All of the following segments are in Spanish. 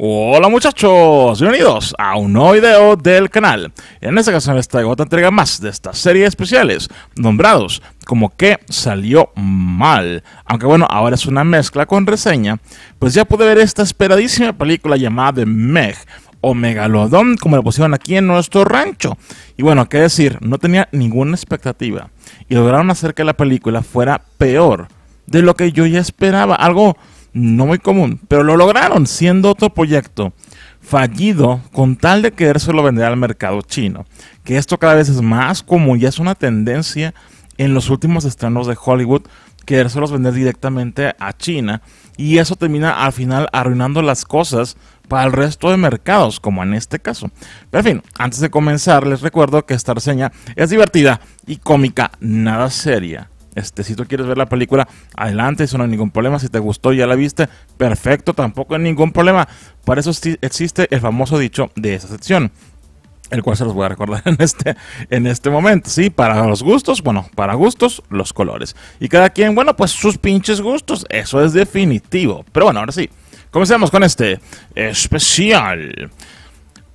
Hola muchachos, bienvenidos a un nuevo video del canal. En esta ocasión les traigo otra entrega más de estas series especiales, nombrados como que salió mal. Aunque bueno, ahora es una mezcla con reseña, pues ya pude ver esta esperadísima película llamada The Meg, o Megalodon, como la pusieron aquí en nuestro rancho. Y bueno, qué decir, no tenía ninguna expectativa. Y lograron hacer que la película fuera peor de lo que yo ya esperaba. Algo no muy común, pero lo lograron siendo otro proyecto fallido con tal de querérselo vender al mercado chino, que esto cada vez es más común y es una tendencia en los últimos estrenos de Hollywood querérselos vender directamente a China y eso termina al final arruinando las cosas para el resto de mercados, como en este caso. Pero en fin, antes de comenzar les recuerdo que esta reseña es divertida y cómica, nada seria. Este, si tú quieres ver la película, adelante, eso no hay ningún problema. Si te gustó, y ya la viste, perfecto, tampoco hay ningún problema. Para eso existe el famoso dicho de esa sección el cual se los voy a recordar en este, en este momento, ¿sí? Para los gustos, bueno, para gustos, los colores. Y cada quien, bueno, pues sus pinches gustos, eso es definitivo. Pero bueno, ahora sí, comencemos con este especial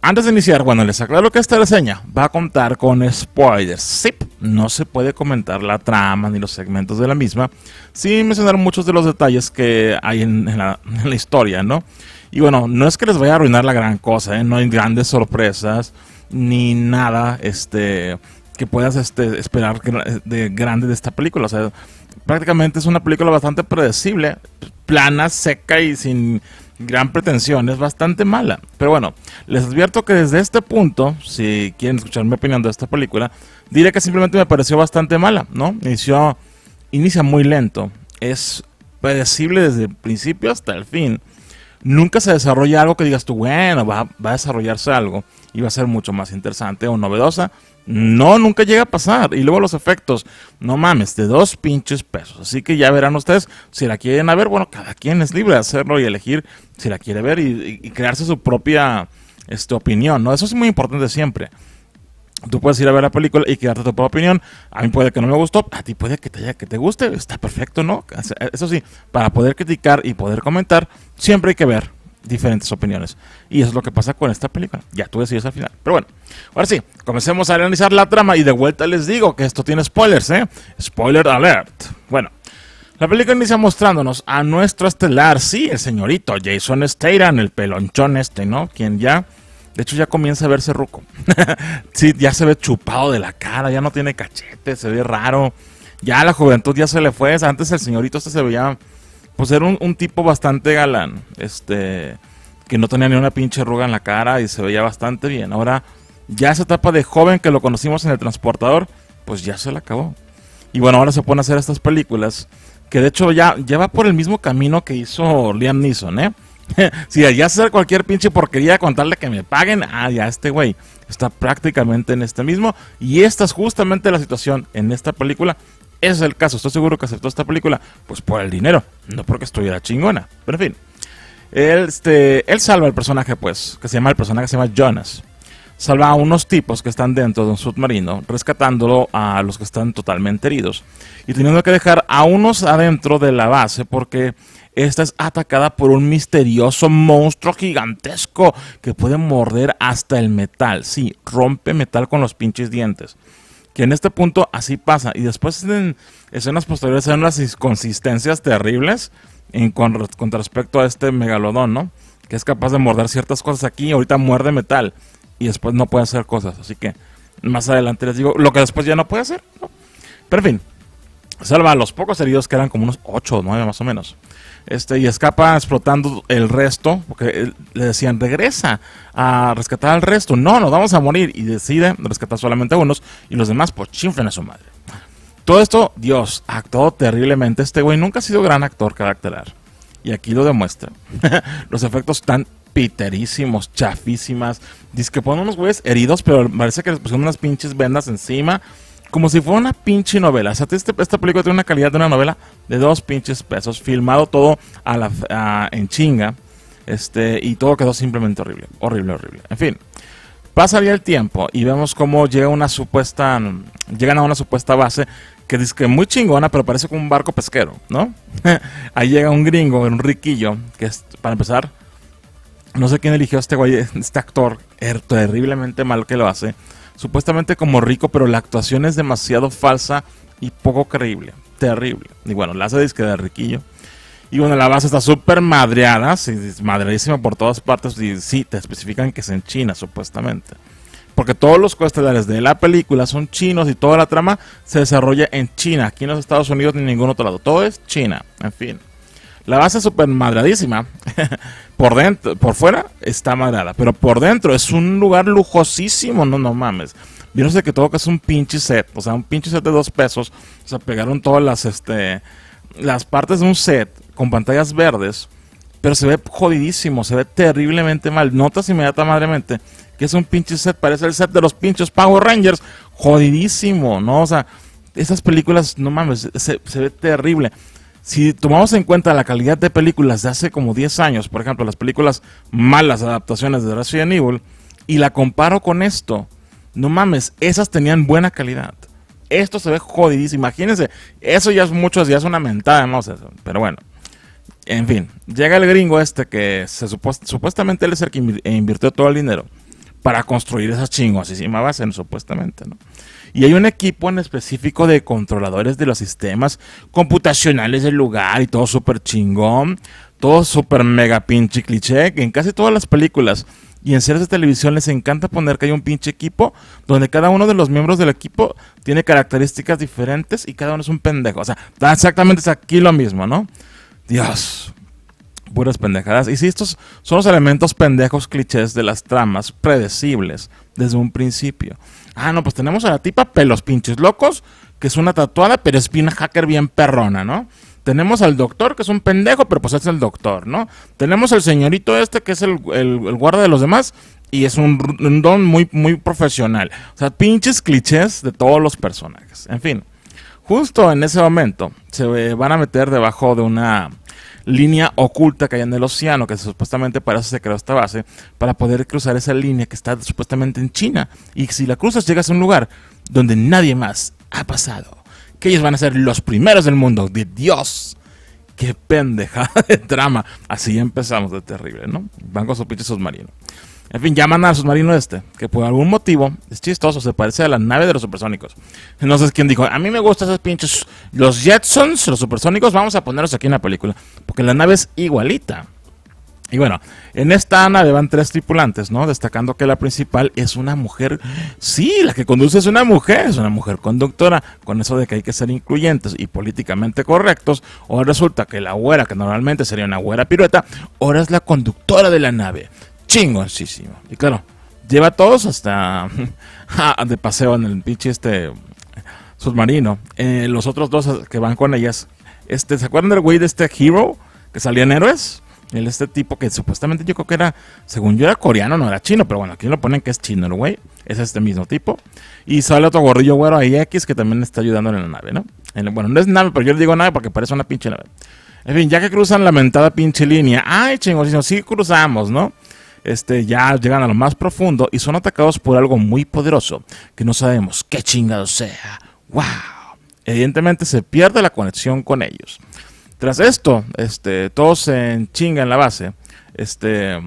antes de iniciar, bueno, les aclaro que esta reseña va a contar con spoilers. Sí, no se puede comentar la trama ni los segmentos de la misma sin mencionar muchos de los detalles que hay en, la, historia, ¿no? Y bueno, no es que les vaya a arruinar la gran cosa, ¿eh? No hay grandes sorpresas ni nada este, que puedas este, esperar de grande de esta película. O sea, prácticamente es una película bastante predecible, plana, seca y sin gran pretensión, es bastante mala. Pero bueno, les advierto que desde este punto, si quieren escuchar mi opinión de esta película, diré que simplemente me pareció bastante mala, ¿no? Inició, inicia muy lento, es predecible desde el principio hasta el fin. Nunca se desarrolla algo que digas tú, bueno, va, va a desarrollarse algo y va a ser mucho más interesante o novedosa no, nunca llega a pasar. Y luego los efectos, no mames, de dos pinches pesos. Así que ya verán ustedes si la quieren ver. Bueno, cada quien es libre de hacerlo y elegir si la quiere ver y, crearse su propia este, opinión, ¿no? Eso es muy importante siempre. Tú puedes ir a ver la película y quedarte tu propia opinión. A mí puede que no me gustó, a ti puede que te, que te guste, está perfecto, ¿no? Eso sí, para poder criticar y poder comentar, siempre hay que ver diferentes opiniones. Y eso es lo que pasa con esta película. Ya tú decides al final. Pero bueno, ahora sí, comencemos a analizar la trama y de vuelta les digo que esto tiene spoilers, ¿eh? Spoiler alert. Bueno, la película inicia mostrándonos a nuestro estelar, sí, el señorito Jason Statham, el pelonchón este, ¿no? Quien ya... De hecho, ya comienza a verse ruco. sí, ya se ve chupado de la cara, ya no tiene cachete, se ve raro. Ya la juventud ya se le fue. Antes el señorito este se veía pues era un, tipo bastante galán, este, que no tenía ni una pinche arruga en la cara y se veía bastante bien. Ahora, ya esa etapa de joven que lo conocimos en el transportador, pues ya se le acabó. Y bueno, ahora se pone a hacer estas películas, que de hecho ya, va por el mismo camino que hizo Liam Neeson, ¿eh? si allá hacer cualquier pinche porquería contarle que me paguen, ah, ya este güey está prácticamente en este mismo. Y esta es justamente la situación en esta película ese es el caso. Estoy seguro que aceptó esta película, pues por el dinero, no porque estuviera chingona. Pero en fin, él, este, él salva al personaje, pues, que se llama el personaje que se llama Jonas. Salva a unos tipos que están dentro de un submarino, rescatándolo a los que están totalmente heridos y teniendo que dejar a unos adentro de la base porque esta es atacada por un misterioso monstruo gigantesco que puede morder hasta el metal. Sí, rompe metal con los pinches dientes que en este punto así pasa. Y después en escenas posteriores hay unas inconsistencias terribles con, respecto a este megalodón, ¿no? Que es capaz de morder ciertas cosas aquí, ahorita muerde metal y después no puede hacer cosas. Así que más adelante les digo lo que después ya no puede hacer, Pero en fin, Salva a los pocos heridos, que eran como unos 8 o 9 más o menos. Este, y escapa explotando el resto, porque eh, le decían, regresa a rescatar al resto. No, nos vamos a morir. Y decide rescatar solamente a unos y los demás pues chinflan a su madre. Todo esto, Dios, actuó terriblemente. Este güey nunca ha sido gran actor caracterar. Y aquí lo demuestra. los efectos tan piterísimos, chafísimas. Dice que ponen unos güeyes heridos, pero parece que les pusieron unas pinches vendas encima como si fuera una pinche novela. O sea, este, esta película tiene una calidad de una novela de dos pinches pesos, filmado todo en chinga. Este, y todo quedó simplemente horrible, horrible, horrible. En fin, pasaría el tiempo y vemos cómo llega una supuesta, llegan a una supuesta base que dice que muy chingona, pero parece como un barco pesquero, ¿no? Ahí llega un gringo, un riquillo, que es, para empezar, no sé quién eligió este güey, este actor, er, terriblemente mal que lo hace supuestamente como rico, pero la actuación es demasiado falsa y poco creíble. Terrible. Y bueno, la hace disque de riquillo. Y bueno, la base está súper madreada, madreadísima por todas partes. Y sí, te especifican que es en China, supuestamente. Porque todos los coestelares de la película son chinos y toda la trama se desarrolla en China. Aquí en los Estados Unidos ni en ningún otro lado. Todo es China, en fin. La base es súper madradísima. por dentro, por fuera está madrada, pero por dentro es un lugar lujosísimo, no, no mames. Yo que todo que es un pinche set, o sea, un pinche set de dos pesos. O sea, pegaron todas las, este, las partes de un set con pantallas verdes, pero se ve jodidísimo, se ve terriblemente mal. Notas inmediatamente que es un pinche set, parece el set de los pinches Power Rangers, jodidísimo, ¿no? O sea, esas películas, no mames, se ve terrible si tomamos en cuenta la calidad de películas de hace como 10 años, por ejemplo, las películas malas adaptaciones de Resident Evil, y la comparo con esto, no mames, esas tenían buena calidad. Esto se ve jodidísimo, imagínense, eso ya es muchos ya es una mentada, no sé, pero bueno. En fin, llega el gringo este que supuestamente él es el que e invirtió todo el dinero para construir esas chingosísimas bases, supuestamente, ¿no? Y hay un equipo en específico de controladores de los sistemas computacionales del lugar y todo súper chingón, todo súper mega pinche cliché, que en casi todas las películas y en series de televisión les encanta poner que hay un pinche equipo donde cada uno de los miembros del equipo tiene características diferentes y cada uno es un pendejo. O sea, exactamente es aquí lo mismo, ¿no? Dios, puras pendejadas. Y si estos son los elementos pendejos clichés de las tramas predecibles desde un principio. Ah, no, pues tenemos a la tipa pelos pinches locos, que es una tatuada, pero es bien hacker, bien perrona, ¿no? Tenemos al doctor, que es un pendejo, pero pues es el doctor, ¿no? Tenemos al señorito este, que es el, el, guarda de los demás, y es un, un, don muy, muy profesional. O sea, pinches clichés de todos los personajes. En fin, justo en ese momento se van a meter debajo de una línea oculta que hay en el océano, que supuestamente para eso se creó esta base, para poder cruzar esa línea que está supuestamente en China. Y si la cruzas, llegas a un lugar donde nadie más ha pasado. Que ellos van a ser los primeros del mundo. De Dios. Qué pendeja de trama. Así empezamos de terrible, ¿no? Van con sus pinche submarino. En fin, llaman al submarino este, que por algún motivo es chistoso, se parece a la nave de los supersónicos. sé ¿quién dijo? A mí me gustan esos pinches. Los Jetsons, los supersónicos, vamos a ponerlos aquí en la película. Porque la nave es igualita. Y bueno, en esta nave van tres tripulantes, ¿no? Destacando que la principal es una mujer. Sí, la que conduce es una mujer, es una mujer conductora. Con eso de que hay que ser incluyentes y políticamente correctos, O resulta que la güera, que normalmente sería una güera pirueta, ahora es la conductora de la nave. Chingosísimo Y claro, lleva a todos hasta de paseo en el pinche este submarino. Eh, los otros dos que van con ellas, este, ¿se acuerdan del güey de este Hero que salía en Héroes? El este tipo que supuestamente yo creo que era, según yo era coreano, no era chino, pero bueno, aquí lo ponen que es chino el güey, es este mismo tipo. Y sale otro gorrillo güero ahí X que también está ayudando en la nave, ¿no? bueno, no es nave, pero yo le digo nave porque parece una pinche nave. En fin, ya que cruzan la mentada pinche línea, ay chingosísimo sí cruzamos, ¿no? este, ya llegan a lo más profundo y son atacados por algo muy poderoso que no sabemos qué chingado sea. ¡Wow! Evidentemente se pierde la conexión con ellos. Tras esto, este, todos se chingan en la base. Este.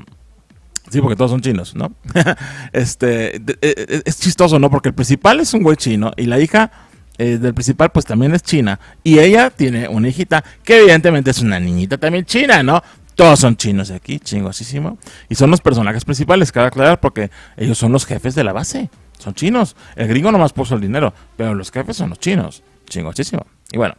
Sí, porque todos son chinos, ¿no? este. E, e, e, es chistoso, ¿no? Porque el principal es un güey chino y la hija. Eh, del principal, pues también es china. Y ella tiene una hijita que evidentemente es una niñita también china, ¿no? Todos son chinos de aquí, chingosísimo. Y son los personajes principales, cabe aclarar, porque ellos son los jefes de la base. Son chinos. El gringo nomás puso el dinero, pero los jefes son los chinos. Chingosísimo. Y bueno,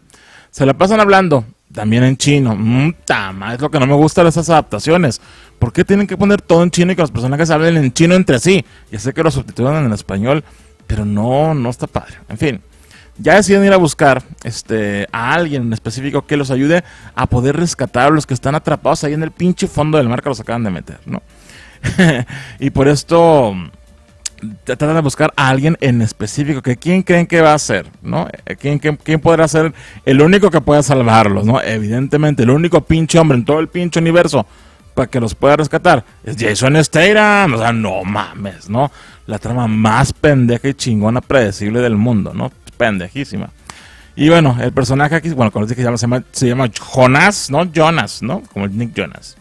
se la pasan hablando, también en chino. Mm, tama, es lo que no me gusta de esas adaptaciones. ¿Por qué tienen que poner todo en chino y que los personajes hablen en chino entre sí? Ya sé que lo sustituyen en español, pero no, no está padre. En fin ya deciden ir a buscar este, a alguien en específico que los ayude a poder rescatar a los que están atrapados ahí en el pinche fondo del mar que los acaban de meter, ¿no? y por esto mm, tratan de buscar a alguien en específico, que quién creen que va a ser, ¿no? Eh, ¿Quién, quién, podrá ser el único que pueda salvarlos, ¿no? Evidentemente, el único pinche hombre en todo el pinche universo para que los pueda rescatar es Jason Statham, o sea, no mames, ¿no? La trama más pendeja y chingona predecible del mundo, ¿no? pendejísima. Y bueno, el personaje aquí, bueno, como les dije, se llama, se llama Jonas, ¿no? Jonas, ¿no? Como el Nick Jonas.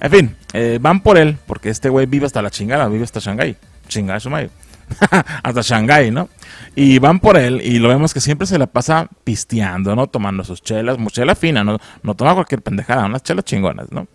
En fin, eh, van por él, porque este güey vive hasta la chingada, vive hasta Shanghai. Chingada su madre. hasta Shanghai, ¿no? Y van por él y lo vemos que siempre se la pasa pisteando, ¿no? Tomando sus chelas, muchela fina, ¿no? No toma cualquier pendejada, unas chelas chingonas, ¿no?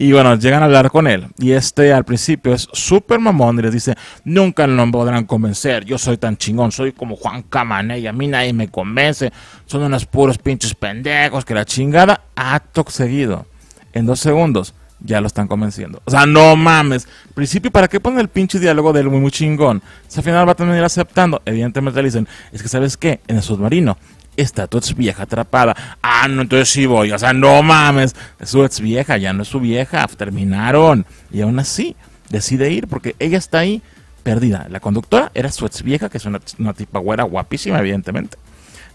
Y bueno, llegan a hablar con él. Y este al principio es súper mamón y les dice, nunca lo podrán convencer, yo soy tan chingón, soy como Juan Camané y a mí nadie me convence, son unos puros pinches pendejos que la chingada, acto seguido, en dos segundos. Ya lo están convenciendo. O sea, no mames. Principio, ¿para qué ponen el pinche diálogo del muy, muy chingón? Si al final va a terminar aceptando. Evidentemente le dicen, es que sabes qué, en el submarino está tu ex vieja atrapada. Ah, no, entonces sí voy. O sea, no mames. Es su ex vieja, ya no es su vieja. Terminaron. Y aún así, decide ir porque ella está ahí perdida. La conductora era su ex vieja, que es una, una tipa güera guapísima, evidentemente.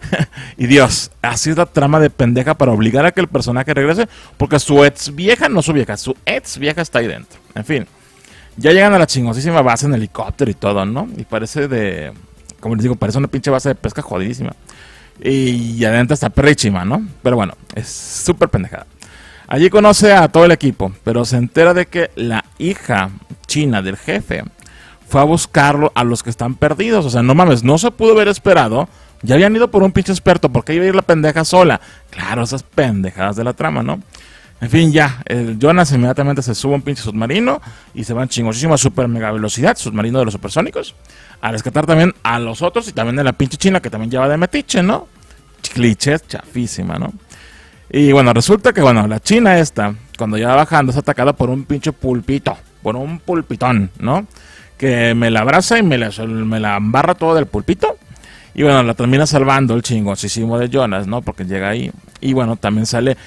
y Dios, así es la trama de pendeja para obligar a que el personaje regrese, porque su ex vieja, no su vieja, su ex vieja está ahí dentro. En fin, ya llegan a la chingosísima base en helicóptero y todo, ¿no? Y parece de, como les digo, parece una pinche base de pesca jodidísima. Y adentro está Prechima, ¿no? Pero bueno, es súper pendejada. Allí conoce a todo el equipo, pero se entera de que la hija china del jefe fue a buscarlo a los que están perdidos. O sea, no mames, no se pudo haber esperado. Ya habían ido por un pinche experto, porque iba a ir la pendeja sola? Claro, esas pendejadas de la trama, ¿no? En fin, ya, el Jonas inmediatamente se sube a un pinche submarino y se va en a super mega velocidad, submarino de los supersónicos, a rescatar también a los otros y también a la pinche China que también lleva de metiche, ¿no? Clichés chafísima, ¿no? Y bueno, resulta que, bueno, la China esta, cuando ya bajando, es atacada por un pinche pulpito, por un pulpitón, ¿no? Que me la abraza y me la, me la embarra todo del pulpito. Y bueno, la termina salvando el chingosísimo de Jonas, ¿no? Porque llega ahí. Y bueno, también sale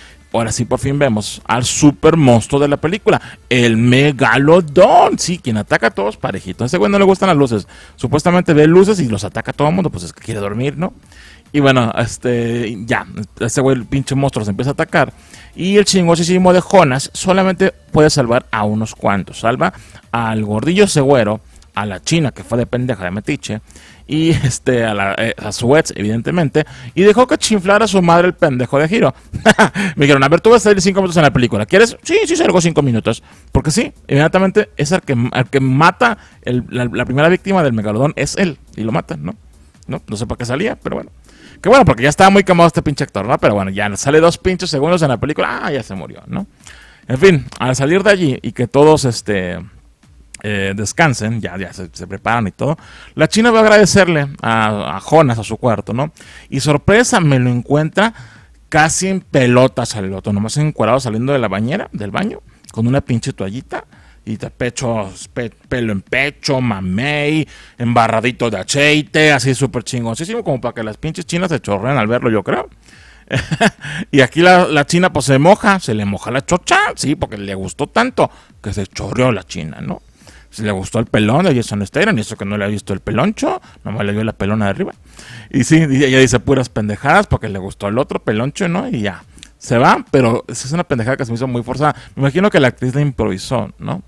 ahora sí por fin vemos al super monstruo de la película, el megalodón, sí, quien ataca a todos parejitos. A ese güey no le gustan las luces, supuestamente ve luces y los ataca a todo el mundo, pues es que quiere dormir, ¿no? Y bueno, este, ya, ese güey, el pinche monstruo, se empieza a atacar. Y el chingosísimo de Jonas solamente puede salvar a unos cuantos. Salva al gordillo següero a la China, que fue de pendeja de metiche, y este, a, la, eh, a evidentemente, y dejó que chinflara a su madre el pendejo de giro. Me dijeron, a ver, tú vas a salir cinco minutos en la película. ¿Quieres? Sí, sí, salgo cinco minutos. Porque sí, inmediatamente es el que, mata la, primera víctima del megalodón, es él, y lo mata ¿no? No, no sé por qué salía, pero bueno. Que bueno, porque ya estaba muy quemado este pinche actor, ¿no? Pero bueno, ya sale dos pinches segundos en la película, ah, ya se murió, ¿no? En fin, al salir de allí y que todos, este eh, descansen, ya, ya se, preparan y todo, la China va a agradecerle a, Jonas a su cuarto, ¿no? Y sorpresa, me lo encuentra casi en pelotas al otro, nomás encuadrado saliendo de la bañera, del baño, con una pinche toallita y de pecho, pelo en pecho, mamey, embarradito de aceite, así súper chingoncísimo, como para que las pinches chinas se chorren al verlo, yo creo. y aquí la, la, china pues se moja, se le moja la chocha, sí, porque le gustó tanto que se chorreó la china, ¿no? si pues, le gustó el pelón de Jason Statham y eso que no le ha visto el peloncho, nomás le dio la pelona de arriba. Y sí, ella dice puras pendejadas porque le gustó el otro peloncho, ¿no? Y ya, se va, pero es una pendejada que se me hizo muy forzada. Me imagino que la actriz la improvisó, ¿no?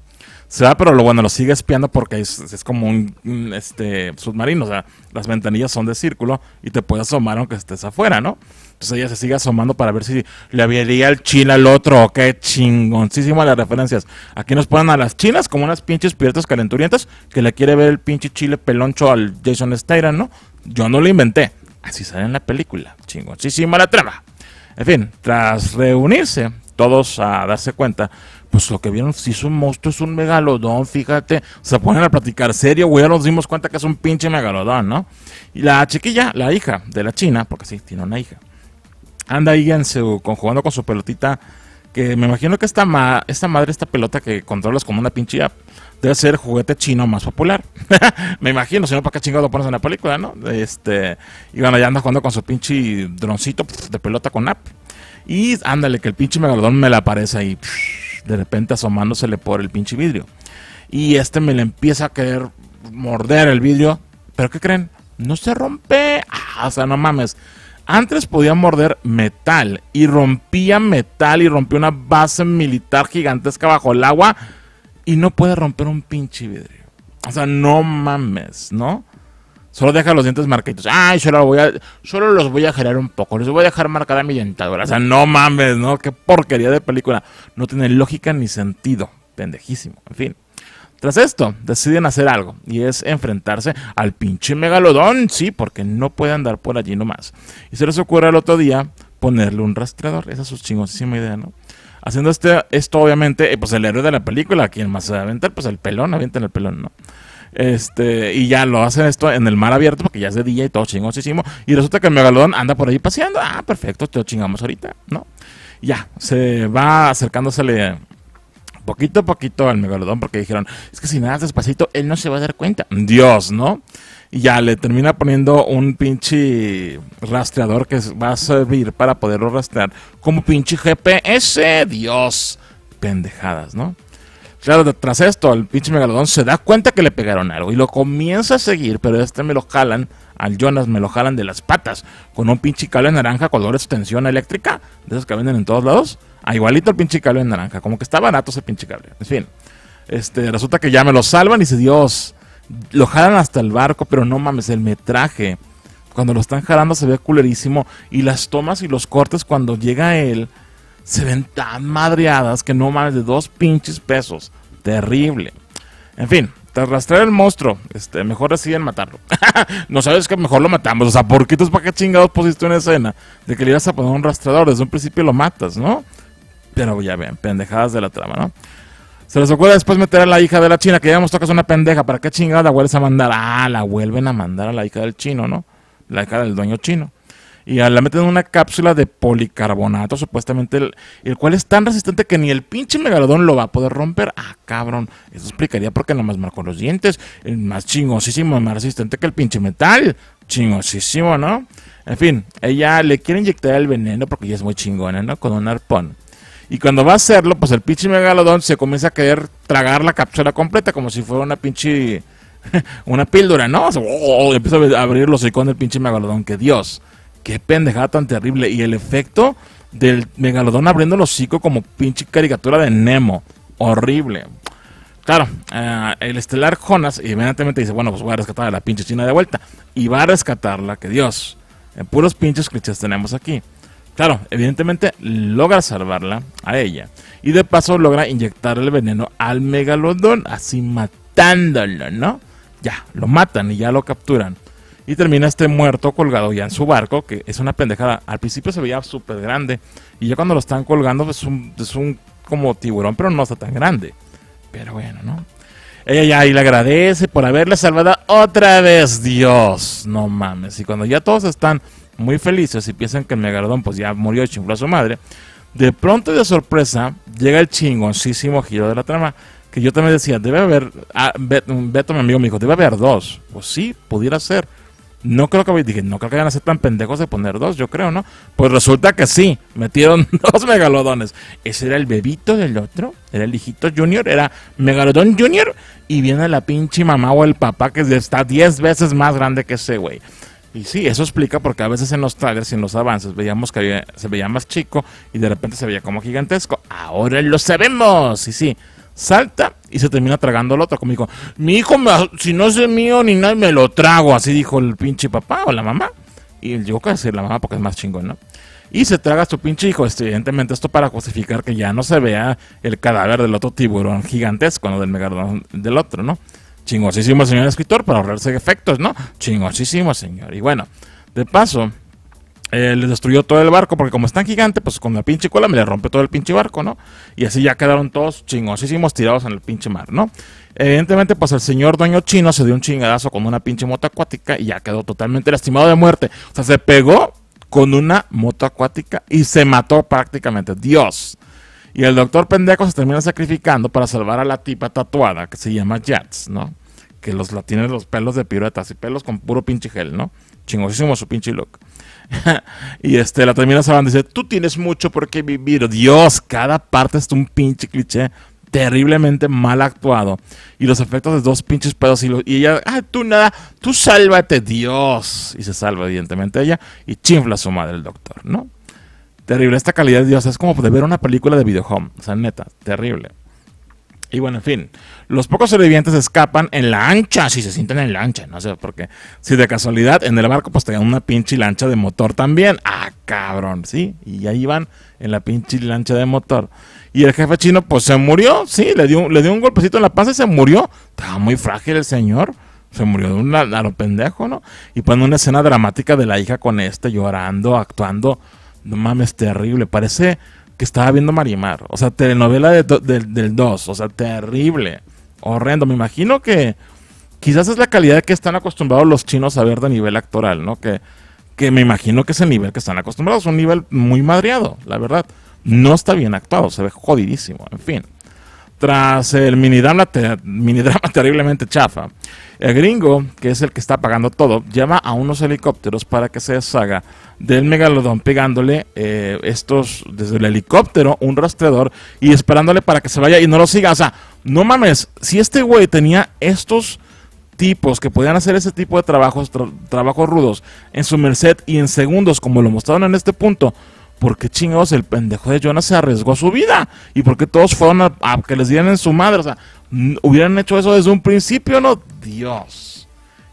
Se va, pero lo bueno, lo sigue espiando porque es, como un, este, submarino, o sea, las ventanillas son de círculo y te puedes asomar aunque estés afuera, ¿no? Entonces ella se sigue asomando para ver si le había el chile al otro. Qué chingoncísimas las referencias. Aquí nos ponen a las chinas como unas pinches piertas calenturientas que le quiere ver el pinche chile peloncho al Jason Statham, ¿no? Yo no lo inventé. Así sale en la película. Chingoncísima la trama. En fin, tras reunirse todos a darse cuenta, pues lo que vieron, si es un monstruo, es un megalodón, fíjate. Se ponen a platicar serio, güey, ya nos dimos cuenta que es un pinche megalodón, ¿no? Y la chiquilla, la hija de la china, porque sí, tiene una hija, anda ahí en su, con, jugando con su pelotita. Que me imagino que esta, ma, esta madre, esta pelota que controlas como una pinche app, debe ser el juguete chino más popular. me imagino, si no, ¿para qué chingado lo pones en la película, no? Este, y bueno, ya anda jugando con su pinche droncito de pelota con app. Y ándale, que el pinche megalodón me la aparece ahí, de repente asomándosele por el pinche vidrio. Y este me le empieza a querer morder el vidrio. ¿Pero qué creen? No se rompe. Ah, o sea, no mames. Antes podía morder metal y rompía metal y rompió una base militar gigantesca bajo el agua y no puede romper un pinche vidrio. O sea, no mames, ¿no? Solo deja los dientes marquitos. Ay, solo, solo los voy a gerar un poco. Les voy a dejar marcada mi dentadura. O sea, no mames, ¿no? Qué porquería de película. No tiene lógica ni sentido. Pendejísimo. En fin. Tras esto, deciden hacer algo, y es enfrentarse al pinche megalodón, sí, porque no puede andar por allí nomás. Y se les ocurre el otro día ponerle un rastreador, esa es su chingosísima idea, ¿no? Haciendo este, esto, obviamente, eh, pues el héroe de la película, quien más se va a aventar, pues el pelón, avienten el pelón, ¿no? Este, y ya lo hacen esto en el mar abierto porque ya es de día y todo chingosísimo. Y resulta que el megalodón anda por ahí paseando. Ah, perfecto, te lo chingamos ahorita, ¿no? Ya, se va acercándosele poquito a poquito al megalodón porque dijeron, es que si nada despacito, él no se va a dar cuenta. Dios, ¿no? Y ya le termina poniendo un pinche rastreador que va a servir para poderlo rastrear como pinche GPS. Dios, pendejadas, ¿no? Claro, tras esto, el pinche megalodón se da cuenta que le pegaron algo y lo comienza a seguir, pero este me lo jalan, al Jonas me lo jalan de las patas con un pinche cable naranja color extensión eléctrica, de esos que venden en todos lados. A ah, igualito el pinche cable en naranja. Como que está barato ese pinche cable. En fin. Este, resulta que ya me lo salvan y dice, Dios, lo jalan hasta el barco, pero no mames, el metraje. Cuando lo están jalando se ve culerísimo. Y las tomas y los cortes cuando llega él se ven tan madreadas que no mames, de dos pinches pesos. Terrible. En fin, tras rastrear el monstruo, este, mejor deciden matarlo. no sabes que mejor lo matamos. O sea, ¿por qué para qué chingados pusiste una escena de que le ibas a poner un rastreador? Desde un principio lo matas, ¿no? Pero ya ven, pendejadas de la trama, ¿no? Se les ocurre después meter a la hija de la china, que ya nos tocas una pendeja, ¿para qué chingada la vuelves a mandar? Ah, la vuelven a mandar a la hija del chino, ¿no? La hija del dueño chino. Y la meten en una cápsula de policarbonato, supuestamente, el, cual es tan resistente que ni el pinche megalodón lo va a poder romper. Ah, cabrón. Eso explicaría por qué nomás más marcó los dientes. El más chingosísimo, más resistente que el pinche metal. Chingosísimo, ¿no? En fin, ella le quiere inyectar el veneno porque ella es muy chingona, ¿no? Con un arpón. Y cuando va a hacerlo, pues el pinche megalodón se comienza a querer tragar la cápsula completa, como si fuera una pinche. una píldora, ¿no? Oh, empieza a abrir los iconos del pinche megalodón. ¡Qué Dios, qué pendejada tan terrible. Y el efecto del megalodón abriendo los hocico como pinche caricatura de Nemo. Horrible. Claro, eh, el estelar Jonas inmediatamente dice, bueno, pues voy a rescatar a la pinche China de vuelta. Y va a rescatarla, que Dios. En puros pinches clichés tenemos aquí. Claro, evidentemente logra salvarla a ella. Y de paso logra inyectarle el veneno al megalodón, así matándolo, ¿no? Ya, lo matan y ya lo capturan. Y termina este muerto colgado ya en su barco, que es una pendejada. Al principio se veía súper grande. Y ya cuando lo están colgando pues, es un, como tiburón, pero no está tan grande. Pero bueno, ¿no? Ella ya ahí le agradece por haberle salvado otra vez, Dios. No mames. Y cuando ya todos están muy felices y piensan que el Megalodón pues ya murió y chingó a su madre. De pronto y de sorpresa llega el chingoncísimo giro de la trama. Que yo también decía, debe haber. Ah, un Beto, mi amigo, me dijo, debe haber dos. Pues sí, pudiera ser. No creo que no creo que vayan a ser tan pendejos de poner dos, yo creo, ¿no? Pues resulta que sí, metieron dos megalodones. Ese era el bebito del otro, era el hijito junior, era megalodón junior, y viene la pinche mamá o el papá que está 10 veces más grande que ese güey. Y sí, eso explica porque a veces en los trailers y en los avances veíamos que se veía más chico y de repente se veía como gigantesco. Ahora lo sabemos. Y sí, salta y se termina tragando al otro. Como dijo, mi hijo, si no es mío ni nada, me lo trago. Así dijo el pinche papá o la mamá. Y llegó a decir la mamá porque es más chingón, ¿no? Y se traga a su pinche hijo. Evidentemente, esto para justificar que ya no se vea el cadáver del otro tiburón gigantesco, ¿no? Del megalodón del otro, ¿no? Chingosísimo, señor escritor, para ahorrarse efectos, ¿no? Chingosísimo, señor. Y bueno, de paso, eh, le destruyó todo el barco, porque como es tan gigante, pues con la pinche cola me le rompe todo el pinche barco, ¿no? Y así ya quedaron todos chingosísimos tirados en el pinche mar, ¿no? Evidentemente, pues el señor dueño chino se dio un chingadazo con una pinche moto acuática y ya quedó totalmente lastimado de muerte. O sea, se pegó con una moto acuática y se mató prácticamente. Dios. Y el doctor pendejo se termina sacrificando para salvar a la tipa tatuada que se llama Jats, ¿no? Que los la tiene los pelos de piruetas y pelos con puro pinche gel, ¿no? Chingosísimo su pinche look. y este, la termina salvando y dice, tú tienes mucho por qué vivir. Dios, cada parte es un pinche cliché terriblemente mal actuado. Y los efectos de dos pinches pedos. Y, y ella, ah, tú nada, tú sálvate, Dios. Y se salva, evidentemente, ella. Y chinfla a su madre el doctor, ¿no? Terrible, esta calidad de Dios es como de ver una película de videohome. O sea, neta, terrible. Y bueno, en fin, los pocos sobrevivientes escapan en la ancha, si se sienten en la ancha, no sé, porque si de casualidad en el barco pues tenían una pinche lancha de motor también. Ah, cabrón, sí, y ahí van en la pinche lancha de motor. Y el jefe chino pues se murió, sí, le dio, le dio un golpecito en la panza y se murió. Estaba muy frágil el señor, se murió de un lado pendejo, ¿no? Y pone una escena dramática de la hija con este llorando, actuando no mames, terrible. Parece que estaba viendo Marimar. O sea, telenovela del 2. O sea, terrible. Horrendo. Me imagino que quizás es la calidad que están acostumbrados los chinos a ver de nivel actoral, ¿no? Que, que me imagino que es el nivel que están acostumbrados. Un nivel muy madreado, la verdad. No está bien actuado. Se ve jodidísimo. En fin. Tras el minidrama, te, terriblemente chafa, el gringo, que es el que está pagando todo, llama a unos helicópteros para que se deshaga del megalodón, pegándole eh, estos desde el helicóptero, un rastreador, y esperándole para que se vaya y no lo siga. O sea, no mames, si este güey tenía estos tipos que podían hacer ese tipo de trabajos, trabajos rudos, en su merced y en segundos, como lo mostraron en este punto, ¿Por qué chingados el pendejo de Jonas se arriesgó su vida? ¿Y por qué todos fueron a, que les dieran en su madre? O sea, hubieran hecho eso desde un principio, ¿no? Dios,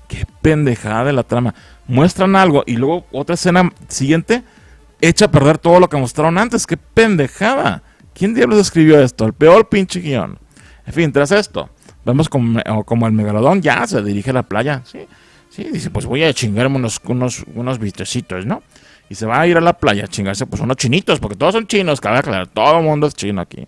qué pendejada de la trama. Muestran algo y luego otra escena siguiente echa a perder todo lo que mostraron antes. ¡Qué pendejada! ¿Quién diablos escribió esto? El peor pinche guión. En fin, tras esto, vemos como, como el megalodón ya se dirige a la playa. Sí, sí, dice, pues voy a chingarme unos, unos, unos vistecitos, ¿no? y se va a ir a la playa a chingarse pues unos chinitos, porque todos son chinos, cabe aclarar, todo el mundo es chino aquí.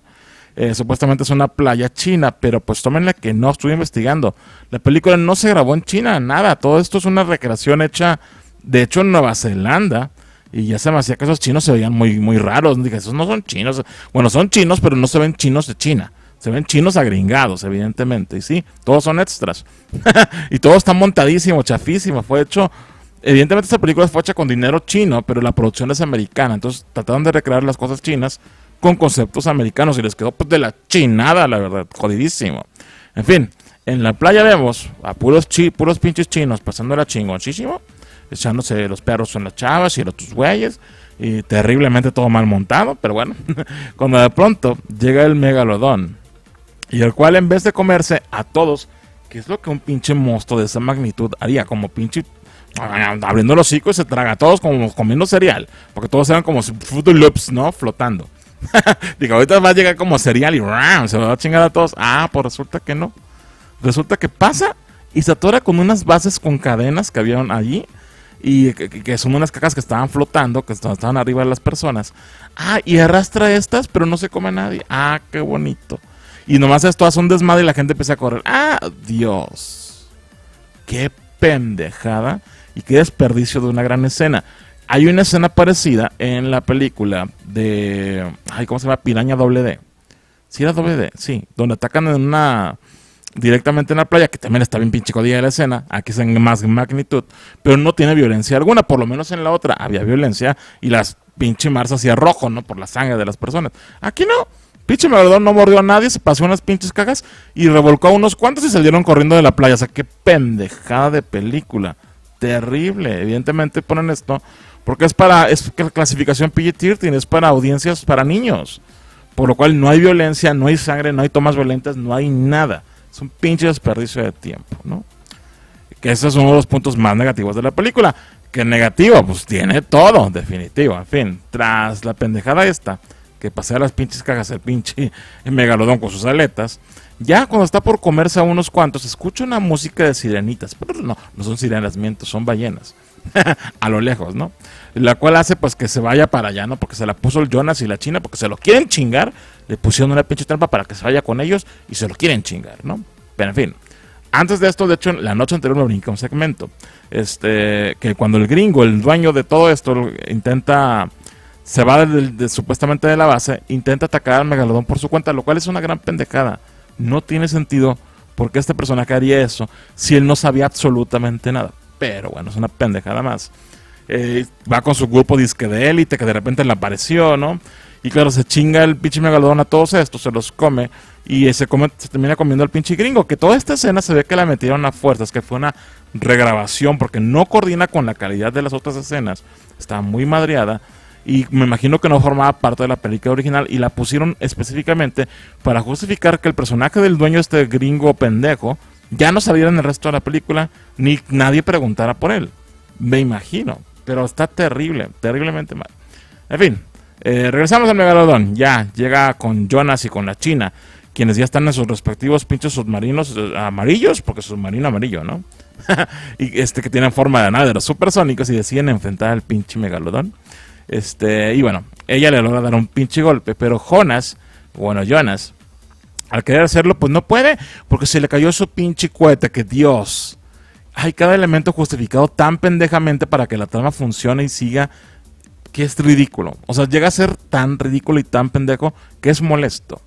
Eh, supuestamente es una playa china, pero pues tómenle que no estuve investigando. La película no se grabó en China, nada. Todo esto es una recreación hecha, de hecho, en Nueva Zelanda. Y ya se me hacía que esos chinos se veían muy, muy raros. Dije, esos no son chinos. Bueno, son chinos, pero no se ven chinos de China. Se ven chinos agringados, evidentemente. Y sí, todos son extras. y todo está montadísimo, chafísimo. Fue hecho evidentemente esta película fue hecha con dinero chino, pero la producción es americana. Entonces trataron de recrear las cosas chinas con conceptos americanos y les quedó pues, de la chinada, la verdad, jodidísimo. En fin, en la playa vemos a puros, chi, puros pinches chinos pasándola chingonchísimo, echándose los perros en las chavas y los tus güeyes, y terriblemente todo mal montado, pero bueno, cuando de pronto llega el megalodón, y el cual en vez de comerse a todos, que es lo que un pinche monstruo de esa magnitud haría, como pinche Ah, abriendo los hocico y se traga a todos como comiendo cereal. Porque todos eran como Fruit Loops, ¿no? Flotando. Digo, ahorita va a llegar como cereal y se lo va a chingar a todos. Ah, pues resulta que no. Resulta que pasa y se atora con unas bases con cadenas que habían allí. Y que, son unas cacas que estaban flotando, que estaban arriba de las personas. Ah, y arrastra estas, pero no se come nadie. Ah, qué bonito. Y nomás esto hace un desmadre y la gente empieza a correr. Ah, Dios. Qué pendejada y qué desperdicio de una gran escena. Hay una escena parecida en la película de. Ay, ¿cómo se llama? Piraña Doble D. Sí, era Doble D, sí. Donde atacan en una. Directamente en la playa, que también está bien pinche codilla la escena. Aquí es en más magnitud. Pero no tiene violencia alguna. Por lo menos en la otra había violencia y las pinche Mars hacía rojo, ¿no? Por la sangre de las personas. Aquí no. Pinche Megalodón no mordió a nadie, se pasó unas pinches cagas y revolcó a unos cuantos y salieron corriendo de la playa. O sea, qué pendejada de película terrible. Evidentemente ponen esto porque es para es clasificación PG-13, es para audiencias para niños. Por lo cual no hay violencia, no hay sangre, no hay tomas violentas, no hay nada. Es un pinche desperdicio de tiempo, ¿no? Que ese es uno de los puntos más negativos de la película. Que negativa, pues tiene todo, definitivo. En fin, tras la pendejada esta, que pasea las pinches cajas el pinche megalodón con sus aletas. Ya cuando está por comerse a unos cuantos, escucha una música de sirenitas. Pero no, no son sirenas, miento, son ballenas. a lo lejos, ¿no? La cual hace pues que se vaya para allá, ¿no? Porque se la puso el Jonas y la China, porque se lo quieren chingar. Le pusieron una pinche trampa para que se vaya con ellos y se lo quieren chingar, ¿no? Pero en fin. Antes de esto, de hecho, la noche anterior me brinqué un segmento. Este, que cuando el gringo, el dueño de todo esto, intenta se va de, supuestamente de la base, intenta atacar al megalodón por su cuenta, lo cual es una gran pendejada. No tiene sentido porque este personaje haría eso si él no sabía absolutamente nada. Pero bueno, es una pendejada más. Eh, va con su grupo disque de élite que de repente le apareció, ¿no? Y claro, se chinga el pinche megalodón a todos estos, se los come y se, termina comiendo al pinche gringo. Que toda esta escena se ve que la metieron a fuerzas, que fue una regrabación porque no coordina con la calidad de las otras escenas. Está muy madreada y me imagino que no formaba parte de la película original y la pusieron específicamente para justificar que el personaje del dueño este gringo pendejo ya no saliera en el resto de la película ni nadie preguntara por él. Me imagino, pero está terrible, terriblemente mal. En fin, eh, regresamos al Megalodón. Ya llega con Jonas y con la China, quienes ya están en sus respectivos pinchos submarinos eh, amarillos, porque submarino amarillo, ¿no? y este que tienen forma de nada, supersónicos y deciden enfrentar al pinche Megalodón. Este, y bueno, ella le logra dar un pinche golpe, pero Jonas, bueno, Jonas, al querer hacerlo, pues no puede, porque se le cayó su pinche cohete, que Dios. Hay cada elemento justificado tan pendejamente para que la trama funcione y siga, que es ridículo. O sea, llega a ser tan ridículo y tan pendejo que es molesto.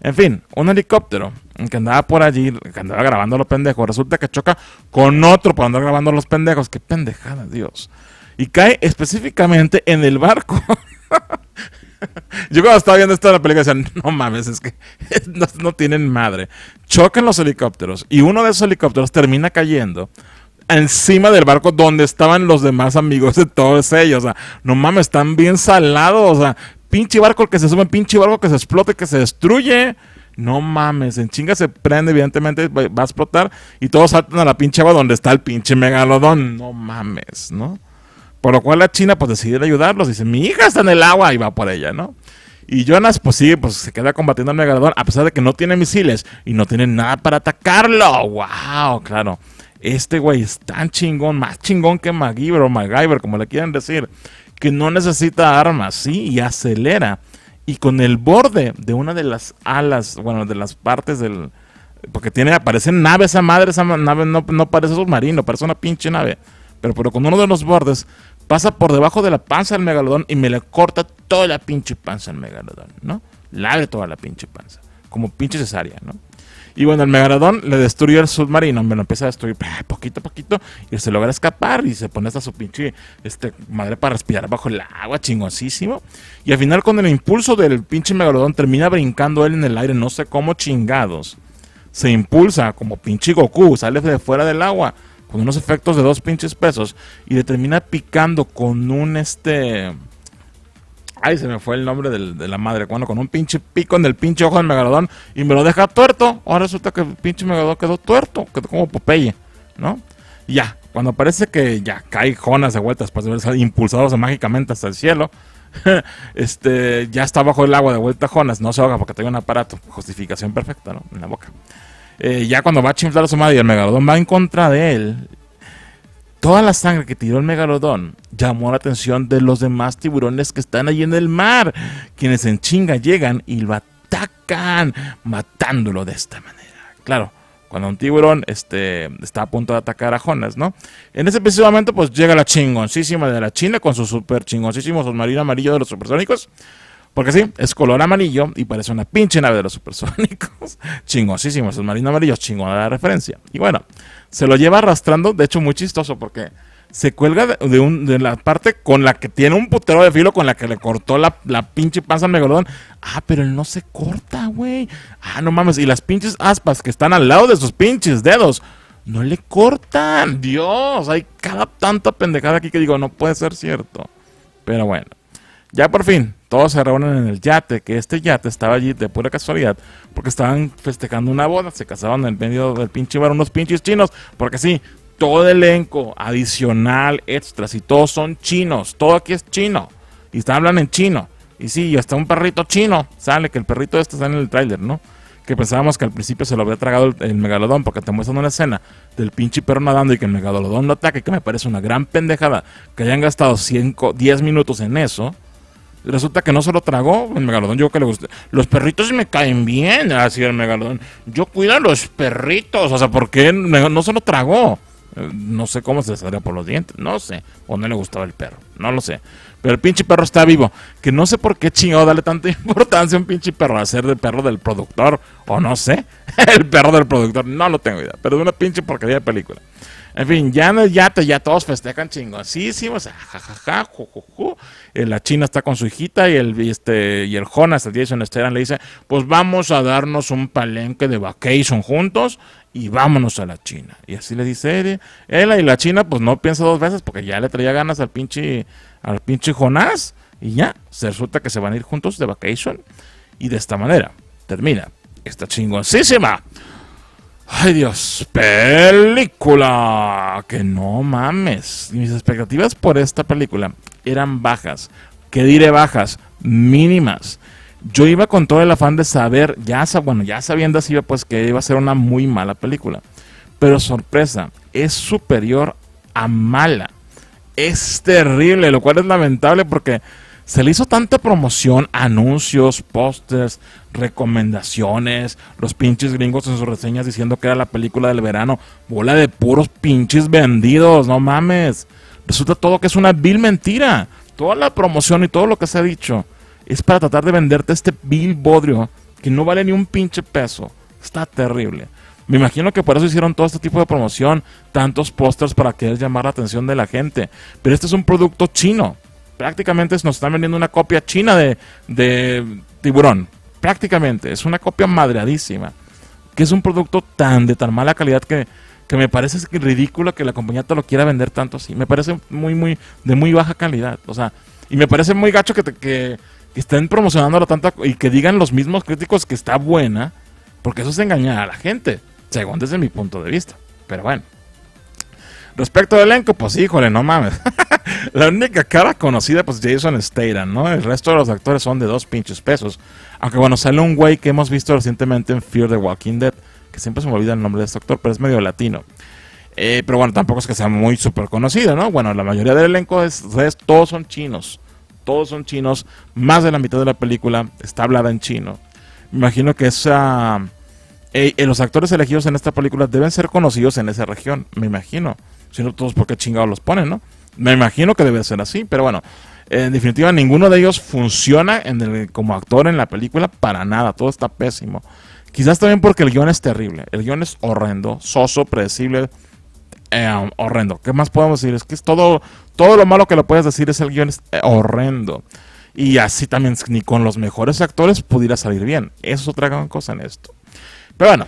En fin, un helicóptero que andaba por allí, que andaba grabando a los pendejos, resulta que choca con otro para andar grabando los pendejos. Qué pendejada, Dios y cae específicamente en el barco. Yo cuando estaba viendo esta la película decía, no mames, es que no, tienen madre. Chocan los helicópteros y uno de esos helicópteros termina cayendo encima del barco donde estaban los demás amigos de todos ellos. O sea, no mames, están bien salados. O sea, pinche barco que se sube, pinche barco que se explote, que se destruye. No mames, en chinga se prende, evidentemente va a explotar y todos saltan a la pinche agua donde está el pinche megalodón. No mames, ¿no? Por lo cual la China pues decide ayudarlos. Dice, mi hija está en el agua y va por ella, ¿no? Y Jonas, pues sigue... pues se queda combatiendo al Megalodón, a pesar de que no tiene misiles y no tiene nada para atacarlo. ¡Wow! Claro. Este güey es tan chingón, más chingón que MacGyver o MacGyver, como le quieran decir, que no necesita armas, ¿sí? Y acelera. Y con el borde de una de las alas, bueno, de las partes del. Porque tiene, aparece nave a madre, esa nave no, no parece submarino, parece una pinche nave. Pero, pero con uno de los bordes pasa por debajo de la panza del megalodón y me le corta toda la pinche panza al megalodón, ¿no? la toda la pinche panza, como pinche cesárea, ¿no? Y bueno, el megalodón le destruye el submarino, me lo empieza a destruir poquito a poquito y se logra escapar y se pone hasta su pinche este, madre para respirar bajo el agua, chingosísimo. Y al final con el impulso del pinche megalodón termina brincando él en el aire, no sé cómo chingados. Se impulsa como pinche Goku, sale de fuera del agua con unos efectos de dos pinches pesos y le termina picando con un este... Ay, se me fue el nombre de la madre. cuando con un pinche pico en el pinche ojo del megalodón y me lo deja tuerto. Ahora resulta que el pinche megalodón quedó tuerto, quedó como Popeye, ¿no? ya, cuando parece que ya cae Jonas de vueltas para impulsados mágicamente hasta el cielo, este, ya está bajo el agua de vuelta Jonas. No se ahoga porque tiene un aparato. Justificación perfecta, ¿no? En la boca. Eh, ya cuando va a chingar a su madre y el megalodón va en contra de él, toda la sangre que tiró el megalodón llamó la atención de los demás tiburones que están allí en el mar, quienes en chinga llegan y lo atacan, matándolo de esta manera. Claro, cuando un tiburón este, está a punto de atacar a Jonas, ¿no? En ese preciso momento, pues llega la chingoncísima de la China con su super chingoncísimo submarino amarillo de los supersónicos porque sí, es color amarillo y parece una pinche nave de los supersónicos. Chingosísimo, el marino amarillo, chingona la referencia. Y bueno, se lo lleva arrastrando, de hecho muy chistoso porque se cuelga de, un, de la parte con la que tiene un putero de filo con la que le cortó la, la pinche panza al megalodón. Ah, pero él no se corta, güey. Ah, no mames. Y las pinches aspas que están al lado de sus pinches dedos no le cortan. Dios, hay cada tanta pendejada aquí que digo, no puede ser cierto. Pero bueno, ya por fin, todos se reúnen en el yate, que este yate estaba allí de pura casualidad, porque estaban festejando una boda, se casaban en medio del pinche bar unos pinches chinos, porque sí, todo elenco adicional, extras, y todos son chinos, todo aquí es chino, y están hablando en chino, y sí, y hasta un perrito chino sale, que el perrito este está en el tráiler, ¿no? Que pensábamos que al principio se lo había tragado el, megalodón, porque te muestran una escena del pinche perro nadando y que el megalodón lo ataque que me parece una gran pendejada que hayan gastado 10 minutos en eso Resulta que no se lo tragó el megalodón. Yo que le gusta. Los perritos me caen bien, así el megalodón. Yo cuido a los perritos, o sea, porque no se lo tragó. Eh, no sé cómo se salió por los dientes, no sé. O no le gustaba el perro, no lo sé. Pero el pinche perro está vivo. Que no sé por qué chingado darle tanta importancia a un pinche perro. A ser del perro del productor, o no sé. el perro del productor, no lo tengo idea. Pero de una pinche porquería de película. En fin, ya todos festejan chingoncísimos. Jajaja, eh, La China está con su hijita y el, y este, el Jonas, el Jason Esteran, le dice: Pues vamos a darnos un palenque de vacation juntos y vámonos a la China. Y así le dice Ella y la China, pues no piensa dos veces porque ya le traía ganas al pinche, al pinche Jonás. Y ya, se resulta que se van a ir juntos de vacation. Y de esta manera termina esta chingoncísima Ay Dios, película. Que no mames. Mis expectativas por esta película eran bajas. ¿Qué diré bajas? Mínimas. Yo iba con todo el afán de saber, ya, bueno, ya sabiendo así, pues que iba a ser una muy mala película. Pero sorpresa, es superior a mala. Es terrible, lo cual es lamentable porque se le hizo tanta promoción, anuncios, pósters, recomendaciones, los pinches gringos en sus reseñas diciendo que era la película del verano, bola de puros pinches vendidos, no mames. Resulta todo que es una vil mentira. Toda la promoción y todo lo que se ha dicho es para tratar de venderte este vil bodrio que no vale ni un pinche peso. Está terrible. Me imagino que por eso hicieron todo este tipo de promoción, tantos pósters para querer llamar la atención de la gente. Pero este es un producto chino prácticamente nos están vendiendo una copia china de, tiburón. Prácticamente, es una copia madreadísima. Que es un producto tan de tan mala calidad que, me parece ridículo que la compañía te lo quiera vender tanto así. Me parece muy, muy, de muy baja calidad. O sea, y me parece muy gacho que, te, que, que estén promocionándolo tanto y que digan los mismos críticos que está buena, porque eso es engañar a la gente, según desde mi punto de vista. Pero bueno. Respecto al elenco, pues híjole, no mames. La única cara conocida, pues Jason Statham, ¿no? El resto de los actores son de dos pinches pesos. Aunque bueno, sale un güey que hemos visto recientemente en Fear the Walking Dead, que siempre se me olvida el nombre de este actor, pero es medio latino. Eh, pero bueno, tampoco es que sea muy súper conocido, ¿no? Bueno, la mayoría del elenco es, es, todos son chinos. Todos son chinos. Más de la mitad de la película está hablada en chino. Me imagino que esa... Eh, eh, los actores elegidos en esta película deben ser conocidos en esa región, me imagino. Si no, todos porque chingados los ponen, ¿no? Me imagino que debe ser así, pero bueno, en definitiva ninguno de ellos funciona como actor en la película para nada, todo está pésimo. Quizás también porque el guión es terrible, el guión es horrendo, soso, predecible, eh, horrendo. ¿Qué más podemos decir? Es que es todo, todo lo malo que lo puedes decir es el guión es horrendo. Y así también ni con los mejores actores pudiera salir bien. Eso es otra gran cosa en esto. Pero bueno,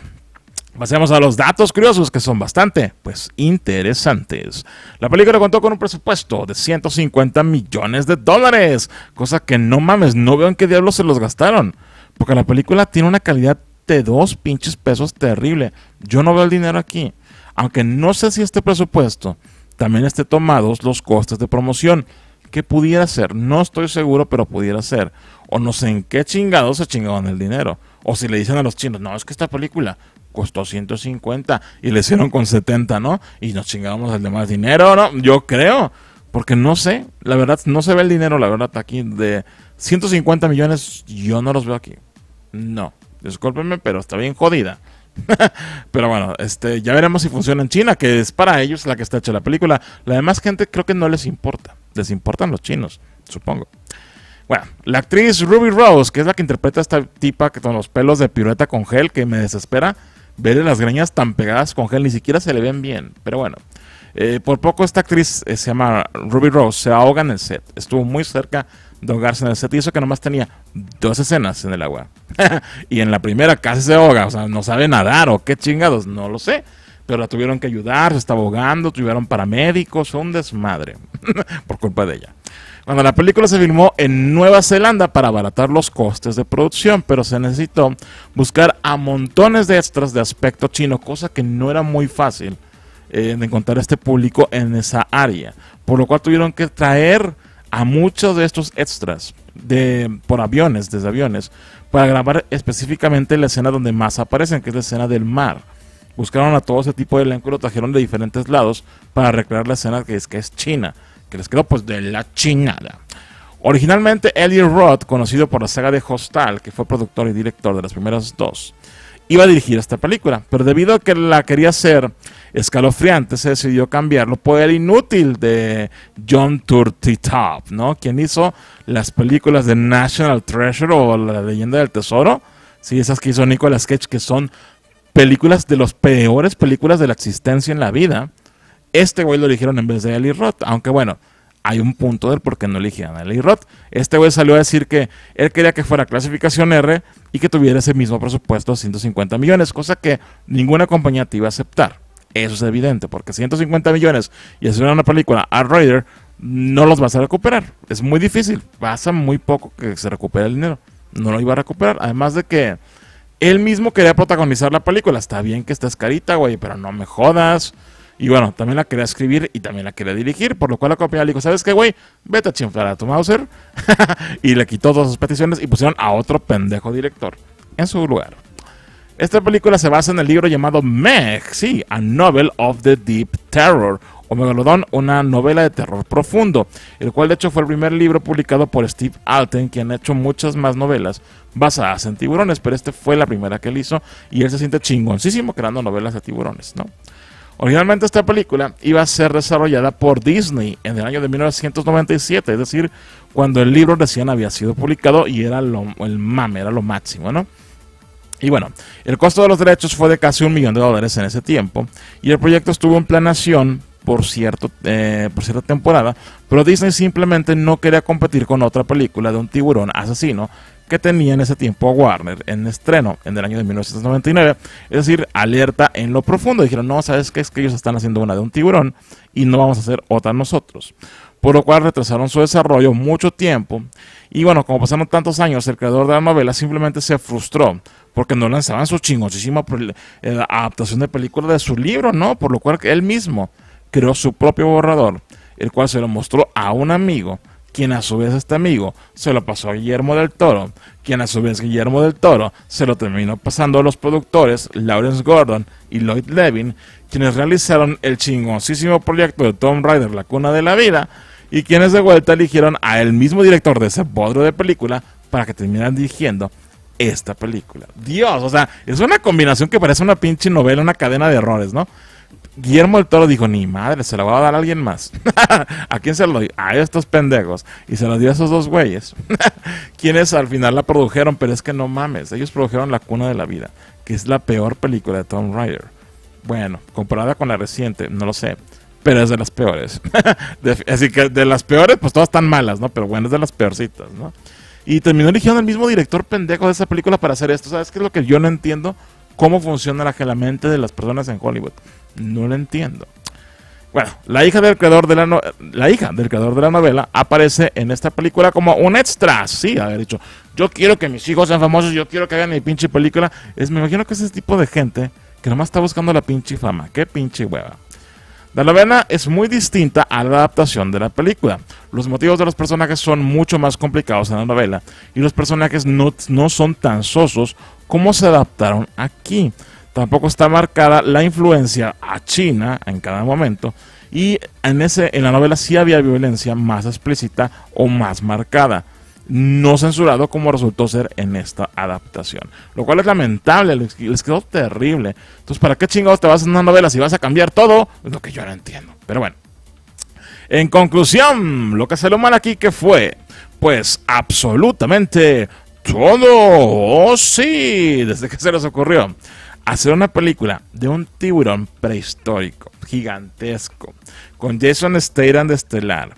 Pasemos a los datos curiosos que son bastante, pues, interesantes. La película contó con un presupuesto de 150 millones de dólares, cosa que no mames, no veo en qué diablos se los gastaron, porque la película tiene una calidad de dos pinches pesos terrible. Yo no veo el dinero aquí, aunque no sé si este presupuesto también esté tomados los costes de promoción, ¿Qué pudiera ser, no estoy seguro, pero pudiera ser, o no sé en qué chingados se chingaban el dinero. O si le dicen a los chinos, no, es que esta película costó 150 y le hicieron con 70, ¿no? Y nos chingamos el demás dinero, ¿no? Yo creo, porque no sé, la verdad, no se ve el dinero, la verdad, aquí de 150 millones, yo no los veo aquí. No, discúlpenme, pero está bien jodida. Pero bueno, este, ya veremos si funciona en China, que es para ellos la que está hecha la película. La demás gente creo que no les importa. Les importan los chinos, supongo. Bueno, la actriz Ruby Rose, que es la que interpreta a esta tipa que con los pelos de pirueta con gel, que me desespera verle las greñas tan pegadas con gel, ni siquiera se le ven bien, pero bueno. Eh, por poco esta actriz eh, se llama Ruby Rose, se ahoga en el set. Estuvo muy cerca de ahogarse en el set y eso que nomás tenía dos escenas en el agua. y en la primera casi se ahoga, o sea, no sabe nadar o qué chingados, no lo sé. Pero la tuvieron que ayudar, se está ahogando, tuvieron paramédicos, un desmadre por culpa de ella. Bueno, la película se filmó en Nueva Zelanda para abaratar los costes de producción, pero se necesitó buscar a montones de extras de aspecto chino, cosa que no era muy fácil eh, de encontrar a este público en esa área, por lo cual tuvieron que traer a muchos de estos extras de, por aviones, desde aviones, para grabar específicamente la escena donde más aparecen, que es la escena del mar. Buscaron a todo ese tipo de elenco y lo trajeron de diferentes lados para recrear la escena que es, que es China que les quedó pues de la chinada. Originalmente, Elliot Roth, conocido por la saga de Hostal, que fue productor y director de las primeras dos, iba a dirigir esta película, pero debido a que la quería hacer escalofriante, se decidió cambiarlo por el inútil de John Turtitop, ¿no? Quien hizo las películas de National Treasure o La Leyenda del Tesoro, sí, esas que hizo Nicolas Cage, que son películas de las peores películas de la existencia en la vida. Este güey lo eligieron en vez de Eli Roth, aunque bueno, hay un punto del por qué no eligieron a Eli Roth. Este güey salió a decir que él quería que fuera clasificación R y que tuviera ese mismo presupuesto de 150 millones, cosa que ninguna compañía te iba a aceptar. Eso es evidente, porque 150 millones y hacer una película a Rider no los vas a recuperar. Es muy difícil. Pasa muy poco que se recupere el dinero. No lo iba a recuperar. Además de que él mismo quería protagonizar la película. Está bien que estés carita, güey, pero no me jodas. Y bueno, también la quería escribir y también la quería dirigir, por lo cual la compañía le dijo, ¿sabes qué, güey? Vete a chinflar a tu Mauser. y le quitó todas sus peticiones y pusieron a otro pendejo director en su lugar. Esta película se basa en el libro llamado Meg, sí, A Novel of the Deep Terror, o Megalodon, una novela de terror profundo, el cual de hecho fue el primer libro publicado por Steve Alten, quien ha hecho muchas más novelas basadas en tiburones, pero este fue la primera que él hizo y él se siente chingoncísimo creando novelas de tiburones, ¿no? Originalmente esta película iba a ser desarrollada por Disney en el año de 1997, es decir, cuando el libro recién había sido publicado y era lo, el mame, era lo máximo, ¿no? Y bueno, el costo de los derechos fue de casi un millón de dólares en ese tiempo y el proyecto estuvo en planación por, cierto, eh, por cierta temporada, pero Disney simplemente no quería competir con otra película de un tiburón asesino que tenía en ese tiempo Warner en estreno en el año de 1999. Es decir, alerta en lo profundo. Dijeron, no, ¿sabes qué? Es que ellos están haciendo una de un tiburón y no vamos a hacer otra nosotros. Por lo cual retrasaron su desarrollo mucho tiempo. Y bueno, como pasaron tantos años, el creador de la novela simplemente se frustró porque no lanzaban su chingosísima eh, adaptación de película de su libro, ¿no? Por lo cual él mismo creó su propio borrador, el cual se lo mostró a un amigo quien a su vez este amigo se lo pasó a Guillermo del Toro, quien a su vez Guillermo del Toro se lo terminó pasando a los productores Lawrence Gordon y Lloyd Levin, quienes realizaron el chingosísimo proyecto de Tom Rider La Cuna de la Vida, y quienes de vuelta eligieron a el mismo director de ese bodro de película para que terminaran dirigiendo esta película. Dios, o sea, es una combinación que parece una pinche novela, una cadena de errores, ¿no? Guillermo del Toro dijo, ni madre, se la va a dar a alguien más. ¿A quién se lo dio? A estos pendejos. Y se los dio a esos dos güeyes. Quienes al final la produjeron, pero es que no mames. Ellos produjeron La Cuna de la Vida, que es la peor película de Tom Ryder Bueno, comparada con la reciente, no lo sé. Pero es de las peores. Así que de las peores, pues todas están malas, ¿no? Pero bueno, es de las peorcitas, ¿no? Y terminó eligiendo el mismo director pendejo de esa película para hacer esto. ¿Sabes qué es lo que yo no entiendo? cómo funciona la, la mente de las personas en Hollywood. No lo entiendo. Bueno, la hija del creador de la hija del creador de la novela aparece en esta película como un extra. Sí, haber dicho, yo quiero que mis hijos sean famosos, yo quiero que hagan mi pinche película. Es, me imagino que es ese tipo de gente que nomás está buscando la pinche fama. Qué pinche hueva. La novela es muy distinta a la adaptación de la película. Los motivos de los personajes son mucho más complicados en la novela y los personajes no, no son tan sosos cómo se adaptaron aquí. Tampoco está marcada la influencia a China en cada momento. Y en, ese, en la novela sí había violencia más explícita o más marcada no censurado como resultó ser en esta adaptación. Lo cual es lamentable, les, quedó terrible. Entonces, ¿para qué chingados te vas a una novela si vas a cambiar todo? Es lo que yo no entiendo. Pero bueno. En conclusión, lo que salió mal aquí que fue, pues, absolutamente todo. Oh, sí, desde que se les ocurrió hacer una película de un tiburón prehistórico, gigantesco, con Jason Statham de estelar,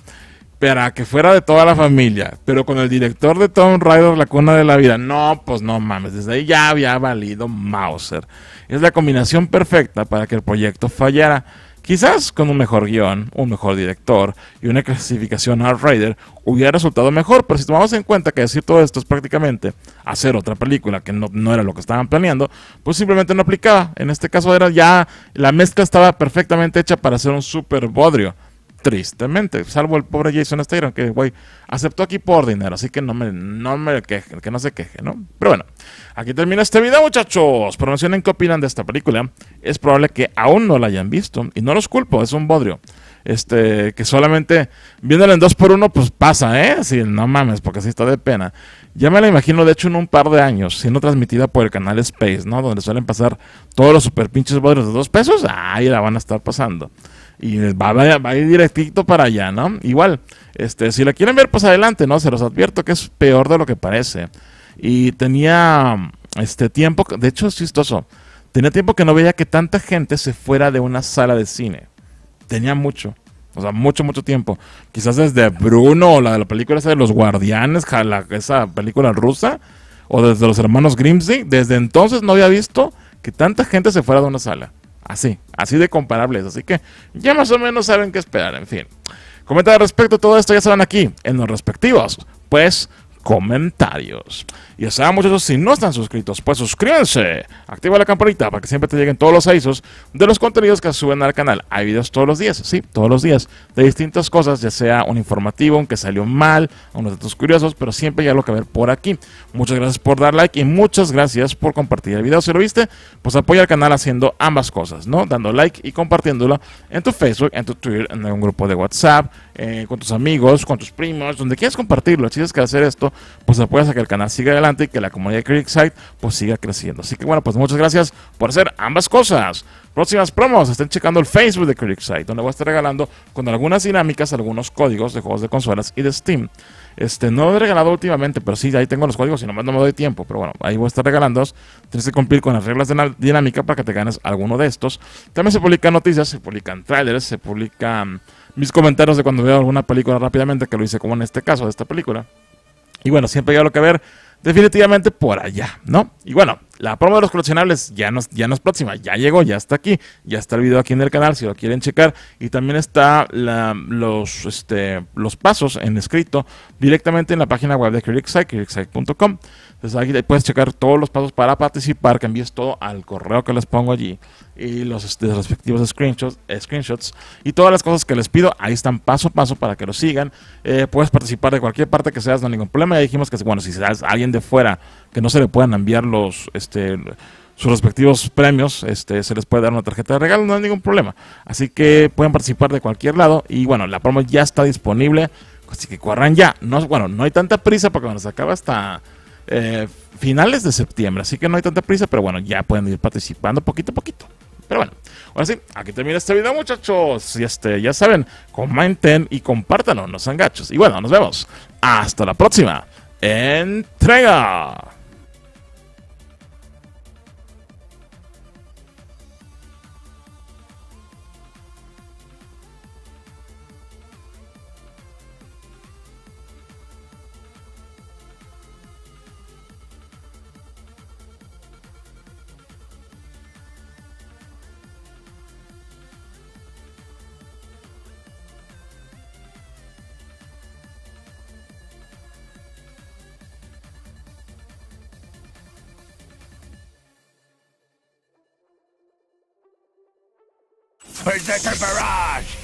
para que fuera de toda la familia, pero con el director de Tom Raider, La Cuna de la Vida. No, pues no mames, desde ahí ya había valido Mauser. Es la combinación perfecta para que el proyecto fallara Quizás con un mejor guión, un mejor director y una clasificación Hard Rider hubiera resultado mejor, pero si tomamos en cuenta que decir todo esto es prácticamente hacer otra película que no, no, era lo que estaban planeando, pues simplemente no aplicaba. En este caso era ya, la mezcla estaba perfectamente hecha para hacer un super bodrio. Tristemente, salvo el pobre Jason Statham, que, güey, aceptó aquí por dinero, así que no me, no me queje, que no se queje, ¿no? Pero bueno, aquí termina este video, muchachos. Pero mencionen qué opinan de esta película. Es probable que aún no la hayan visto, y no los culpo, es un bodrio. Este, que solamente viéndola en 2 por 1 pues pasa, ¿eh? Así, no mames, porque así está de pena. Ya me la imagino, de hecho, en un par de años, siendo transmitida por el canal Space, ¿no? Donde suelen pasar todos los super pinches bodrios de 2 pesos, ahí la van a estar pasando y va, va, a ir directito para allá, ¿no? Igual, este, si la quieren ver, pues adelante, ¿no? Se los advierto que es peor de lo que parece. Y tenía este tiempo, de hecho es chistoso, tenía tiempo que no veía que tanta gente se fuera de una sala de cine. Tenía mucho. O sea, mucho, mucho tiempo. Quizás desde Bruno, o la, la película esa de los guardianes, esa película rusa, o desde los hermanos Grimsey Desde entonces no había visto que tanta gente se fuera de una sala. Así, así de comparables. Así que ya más o menos saben qué esperar. En fin. Comenta al respecto a todo esto, ya saben aquí, en los respectivos, pues, comentarios. Y ya saben, muchachos, si no están suscritos, pues suscríbanse. Activa la campanita para que siempre te lleguen todos los avisos de los contenidos que suben al canal. Hay videos todos los días, sí, todos los días, de distintas cosas, ya sea un informativo, aunque salió mal, unos datos curiosos, pero siempre hay algo que ver por aquí. Muchas gracias por dar like y muchas gracias por compartir el video. Si lo viste, pues apoya al canal haciendo ambas cosas, ¿no? Dando like y compartiéndolo en tu Facebook, en tu Twitter, en algún grupo de WhatsApp, eh, con tus amigos, con tus primos, donde quieras compartirlo. Si es que hacer esto, pues apoyas a que el canal siga adelante y que la comunidad de Creekside pues siga creciendo. Así que bueno, pues muchas gracias por hacer ambas cosas. Próximas promos, estén checando el Facebook de Creekside, donde voy a estar regalando con algunas dinámicas algunos códigos de juegos de consolas y de Steam. Este, no he regalado últimamente, pero sí, ahí tengo los códigos y nomás no me doy tiempo. Pero bueno, ahí voy a estar regalándolos. Tienes que cumplir con las reglas de dinámica para que te ganes alguno de estos. También se publican noticias, se publican trailers, se publican mis comentarios de cuando veo alguna película rápidamente, que lo hice como en este caso de esta película. Y bueno, siempre hay algo que ver, definitivamente por allá, ¿no? Y bueno, la promo de los coleccionables ya no, ya no es próxima, ya llegó, ya está aquí, ya está el video aquí en el canal si lo quieren checar. Y también está los, este, los pasos en escrito directamente en la página web de CreateSite, Entonces ahí puedes checar todos los pasos para participar, que envíes todo al correo que les pongo allí y este, los, respectivos screenshots, screenshots y todas las cosas que les pido. Ahí están paso a paso para que lo sigan. Eh, puedes participar de cualquier parte que seas, no hay ningún problema. Ya dijimos que, bueno, si seas alguien de fuera que no se le puedan enviar los... Este, sus respectivos premios, este, se les puede dar una tarjeta de regalo, no hay ningún problema. Así que pueden participar de cualquier lado y bueno, la promo ya está disponible, así que corran ya. No, bueno, no hay tanta prisa porque nos acaba hasta eh, finales de septiembre, así que no hay tanta prisa, pero bueno, ya pueden ir participando poquito a poquito. Pero bueno, ahora sí, aquí termina este video, muchachos. Y este, ya saben, comenten y compártanlo, no sean gachos. Y bueno, nos vemos. Hasta la próxima. Entrega. Berserker Barrage!